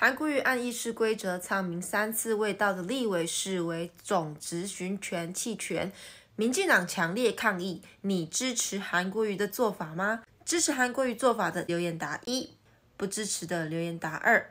韩国瑜按议事规则，唱名三次未到的立委视为总执行权弃权。民进党强烈抗议。你支持韩国瑜的做法吗？支持韩国瑜做法的留言打一，不支持的留言打二。